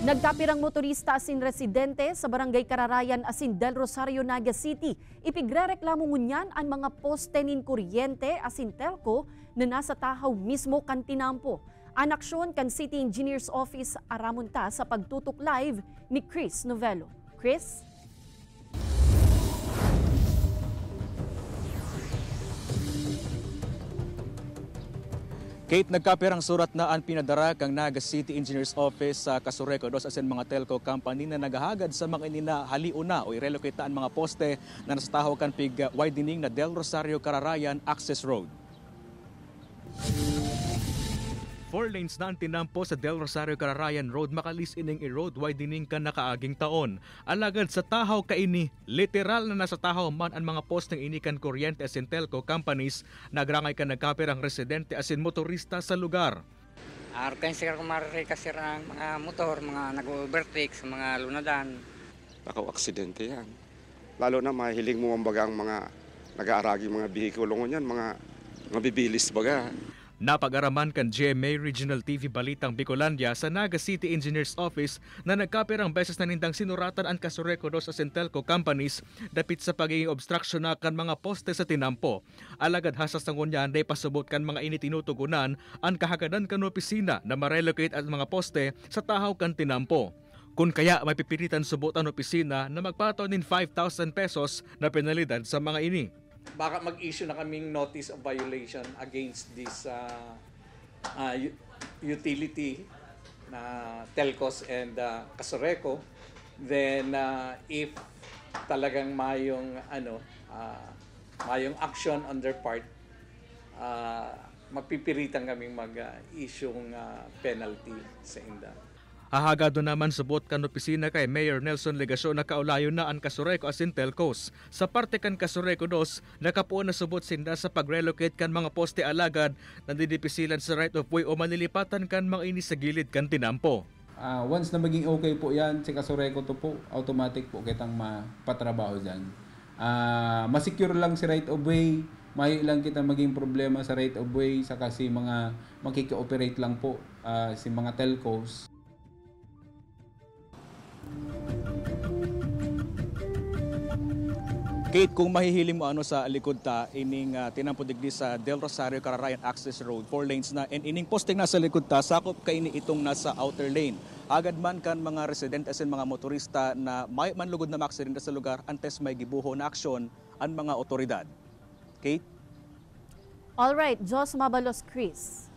Nagkapirang motorista asin residente sa Barangay Kararayan asin Del Rosario, Naga City. Ipigrereklamo ngunyan ang mga poste nin kuryente asin telco na nasa tahaw mismo kan Tinampo. aksyon kan City Engineers Office Aramunta sa pagtutok live ni Chris Novello. Chris? Kate, nagkapir ang surat na ang pinadara kang Naga City Engineer's Office sa Kasureko dos asin mga telco company na nagahagad sa mga inina haliuna o irelocate ang mga poste na nasa kan pig widening na Del Rosario Cararayan Access Road. 4 lanes na ang tinampo sa Del Rosario Cararayan Road makalis ining i-road widening ka na kaaging taon. Alagad sa tahaw ka ini, literal na nasa tahaw man ang mga post ng inikan kuryente asin telco companies, nagrangay ka nagkapir ang residente asin motorista sa lugar. Arkain sir kumarari ka ang mga motor, mga nag-overtake sa mga lunadan. Baka aksidente yan. Lalo na mahiling mo baga ang mga nag-aaragi mga bihikulong yan, mga mabibilis baga. Napag-araman kan GMA Regional TV Balitang Bicolandia sa Naga City Engineer's Office na nagkapirang beses na nindang sinuratan ang kasurekodos sa Centelco companies dapit sa pagiging obstruction na kan mga poste sa Tinampo. Alagad hasas ng unyan na ipasubot kan mga initinutugunan ang kahagadan kan opisina na ma-relocate at mga poste sa tahaw kan Tinampo. Kung kaya may pipilitan subot ang opisina na magpataw nin 5,000 pesos na penalidad sa mga ini baka mag-issue na kaming notice of violation against this uh, uh, utility na uh, Telcos and uh, Casoreco then uh, if talagang mayong ano uh, mayong action on their part uh, magpipiritan kaming mag-issue uh, ng uh, penalty sa inda. Ahaga Ahagado naman subot kan opisina kay Mayor Nelson Legasyon na kaulayo na ang Kasureko asin telcos. Sa parte kan Kasureko dos, nakapuan na subot sinda sa pag-relocate kan mga poste alagad na didipisilan sa right of way o manilipatan kan mga ini sa gilid kan tinampo. Uh, once na maging okay po yan, si Kasureko to po, automatic po kitang mapatrabaho dyan. Uh, masecure lang si right of way, may lang kita maging problema sa right of way, sa kasi mga makikooperate lang po uh, si mga telcos. Kate, kung mahihiling mo ano sa likod ta, ining uh, ah, tinampudigdi sa Del Rosario Kararayan Access Road, 4 lanes na, and ining posting na sa likod ta, sakop kaini itong nasa outer lane. Agad man kan mga resident as in mga motorista na may manlugod na maksidente sa lugar antes may gibuho na aksyon ang mga otoridad. Kate? All right, Jos Mabalos Chris.